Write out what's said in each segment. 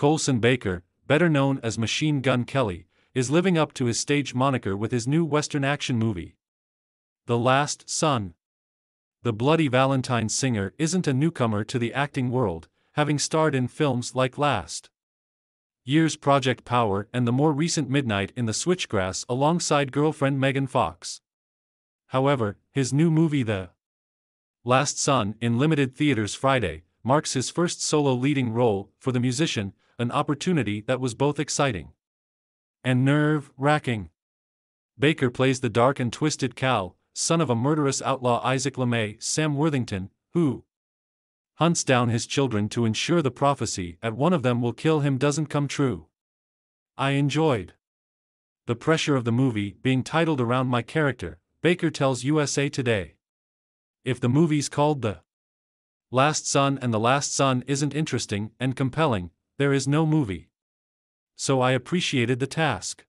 Colson Baker, better known as Machine Gun Kelly, is living up to his stage moniker with his new Western action movie. The Last Son. The Bloody Valentine singer isn't a newcomer to the acting world, having starred in films like Last Year's Project Power and the more recent Midnight in the Switchgrass alongside girlfriend Megan Fox. However, his new movie The Last Son in limited theaters Friday marks his first solo leading role for the musician, an opportunity that was both exciting and nerve racking. Baker plays the dark and twisted Cal, son of a murderous outlaw Isaac LeMay, Sam Worthington, who hunts down his children to ensure the prophecy that one of them will kill him doesn't come true. I enjoyed the pressure of the movie being titled around my character, Baker tells USA Today. If the movie's called The Last Son and The Last Son isn't interesting and compelling, there is no movie. So I appreciated the task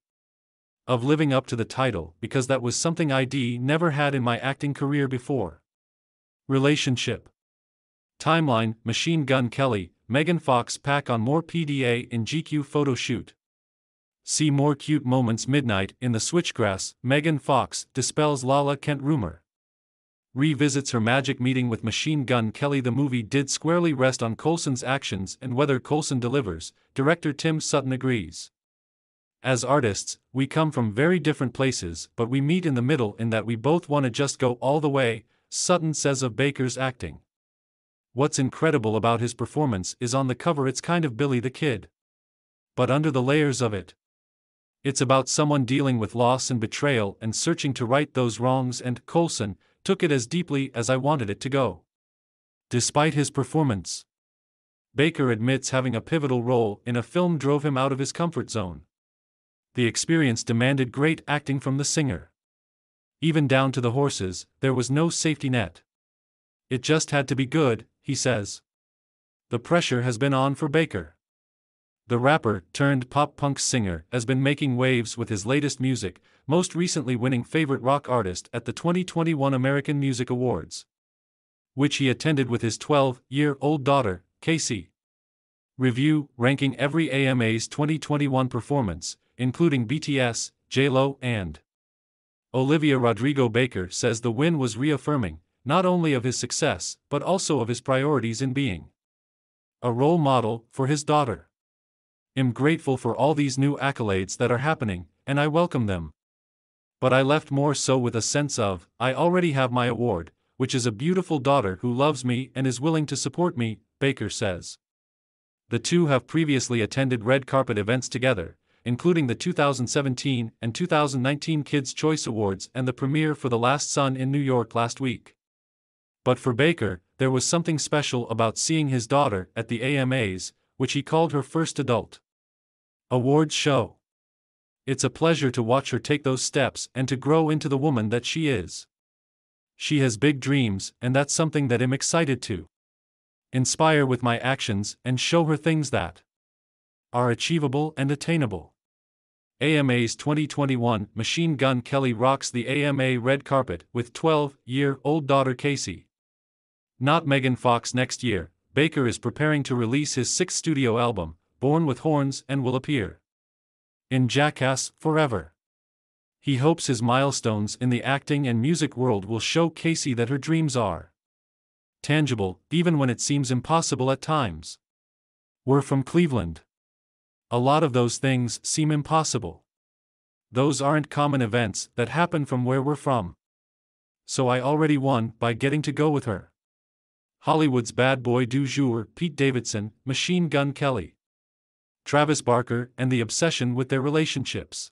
of living up to the title because that was something ID never had in my acting career before. Relationship Timeline Machine Gun Kelly, Megan Fox pack on more PDA in GQ photo shoot. See more cute moments Midnight in the Switchgrass, Megan Fox dispels Lala Kent rumor revisits her magic meeting with Machine Gun Kelly. The movie did squarely rest on Colson's actions and whether Colson delivers, director Tim Sutton agrees. As artists, we come from very different places, but we meet in the middle in that we both want to just go all the way, Sutton says of Baker's acting. What's incredible about his performance is on the cover it's kind of Billy the Kid. But under the layers of it, it's about someone dealing with loss and betrayal and searching to right those wrongs and Colson, took it as deeply as I wanted it to go. Despite his performance, Baker admits having a pivotal role in a film drove him out of his comfort zone. The experience demanded great acting from the singer. Even down to the horses, there was no safety net. It just had to be good, he says. The pressure has been on for Baker the rapper turned pop punk singer, has been making waves with his latest music, most recently winning Favorite Rock Artist at the 2021 American Music Awards, which he attended with his 12 year old daughter, Casey. Review ranking every AMA's 2021 performance, including BTS, JLo, and Olivia Rodrigo Baker says the win was reaffirming, not only of his success, but also of his priorities in being a role model for his daughter am grateful for all these new accolades that are happening, and I welcome them. But I left more so with a sense of, I already have my award, which is a beautiful daughter who loves me and is willing to support me, Baker says. The two have previously attended red carpet events together, including the 2017 and 2019 Kids' Choice Awards and the premiere for The Last Son in New York last week. But for Baker, there was something special about seeing his daughter at the AMAs, which he called her first adult awards show. It's a pleasure to watch her take those steps and to grow into the woman that she is. She has big dreams, and that's something that I'm excited to inspire with my actions and show her things that are achievable and attainable. AMA's 2021 Machine Gun Kelly rocks the AMA red carpet with 12 year old daughter Casey. Not Megan Fox next year, Baker is preparing to release his sixth studio album, Born with Horns, and will appear in Jackass Forever. He hopes his milestones in the acting and music world will show Casey that her dreams are tangible, even when it seems impossible at times. We're from Cleveland. A lot of those things seem impossible. Those aren't common events that happen from where we're from. So I already won by getting to go with her. Hollywood's bad boy du jour Pete Davidson, Machine Gun Kelly, Travis Barker, and the obsession with their relationships.